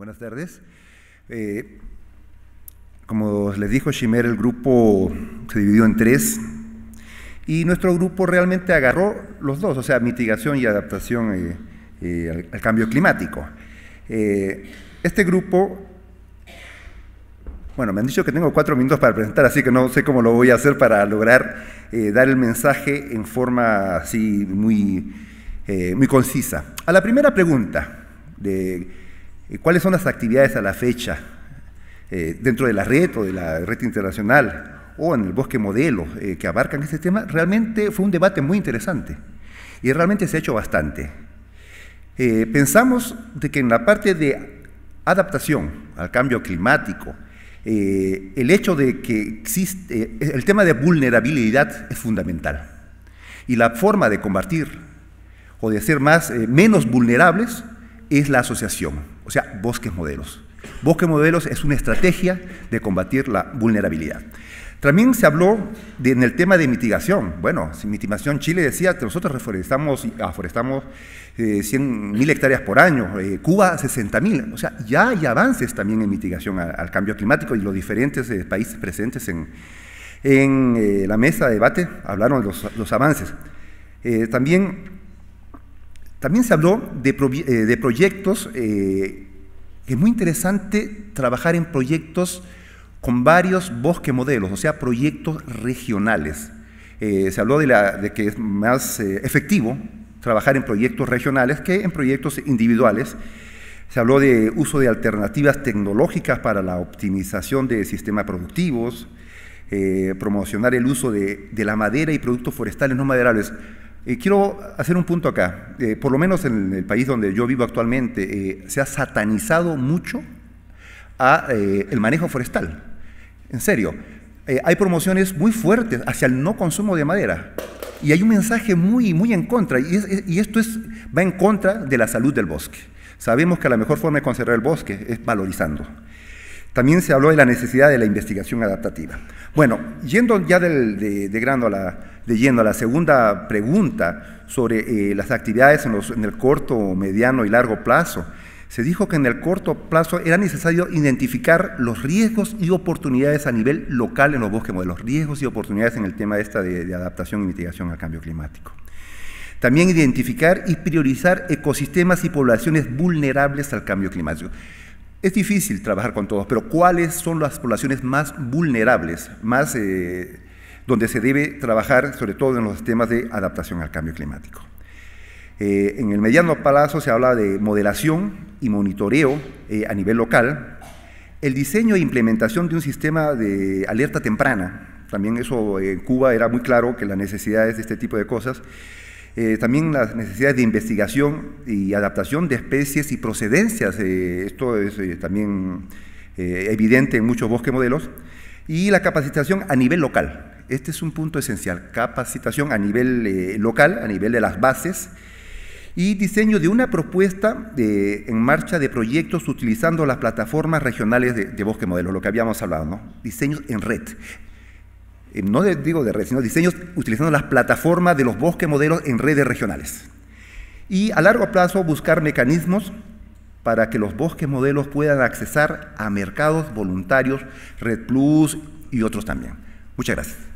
Buenas tardes. Eh, como les dijo Shimer, el grupo se dividió en tres y nuestro grupo realmente agarró los dos, o sea, mitigación y adaptación eh, eh, al, cambio climático. este grupo, bueno, me han dicho que tengo cuatro minutos para presentar, así que no sé cómo lo voy a hacer para lograr dar el mensaje en forma así muy, muy concisa. A la primera pregunta de ¿Cuáles son las actividades a la fecha eh, dentro de la red o de la red internacional o en el bosque modelo eh, que abarcan este tema? Realmente fue un debate muy interesante y realmente se ha hecho bastante. Eh, pensamos de que en la parte de adaptación al cambio climático, el hecho de que existe, el tema de vulnerabilidad es fundamental y la forma de combatir o de ser más, menos vulnerables es la asociación. O sea, bosques modelos. Bosque modelos es una estrategia de combatir la vulnerabilidad. También se habló en el tema de mitigación. Bueno, sin mitigación Chile decía que nosotros reforestamos, aforestamos eh, 100.000 hectáreas por año, eh, Cuba 60.000. O sea, ya hay avances también en mitigación al, cambio climático y los diferentes eh, países presentes en, eh, la mesa de debate hablaron los, los avances. también también se habló de, eh, proyectos, eh, es muy interesante trabajar en proyectos con varios bosque modelos, o sea, proyectos regionales. Eh, se habló de, la, de, que es más efectivo trabajar en proyectos regionales que en proyectos individuales. Se habló de uso de alternativas tecnológicas para la optimización de sistemas productivos, promocionar el uso de, de, la madera y productos forestales no maderables. Eh, quiero hacer un punto acá. Eh, por lo menos en el país donde yo vivo actualmente, eh, se ha satanizado mucho a, el manejo forestal. En serio, hay promociones muy fuertes hacia el no consumo de madera. Y hay un mensaje muy, muy en contra. Y, y esto es, va en contra de la salud del bosque. Sabemos que la mejor forma de conservar el bosque es valorizando. También se habló de la necesidad de la investigación adaptativa. Bueno, yendo ya de, grano a la, a la segunda pregunta sobre eh, las actividades en, el corto, mediano y largo plazo, se dijo que en el corto plazo era necesario identificar los riesgos y oportunidades a nivel local en los bosques modelos, riesgos y oportunidades en el tema esta de, de adaptación y mitigación al cambio climático. También identificar y priorizar ecosistemas y poblaciones vulnerables al cambio climático. Es difícil trabajar con todos, pero ¿cuáles son las poblaciones más vulnerables, más, eh, donde se debe trabajar, sobre todo en los temas de adaptación al cambio climático? Eh, en el mediano plazo se habla de modelación y monitoreo eh, a nivel local, el diseño e implementación de un sistema de alerta temprana, también eso en Cuba era muy claro que las necesidades de este tipo de cosas, eh, también las necesidades de investigación y adaptación de especies y procedencias, eh, esto es eh, también evidente en muchos bosques modelos, y la capacitación a nivel local. Este es un punto esencial, capacitación a nivel local, a nivel de las bases, y diseño de una propuesta de, en marcha de proyectos utilizando las plataformas regionales de, bosque modelo, lo que habíamos hablado, ¿no? diseños en red. Eh, no digo de redes, sino diseños utilizando las plataformas de los bosques modelos en redes regionales. Y a largo plazo buscar mecanismos para que los bosques modelos puedan accesar a mercados voluntarios, Red Plus y otros también. Muchas gracias.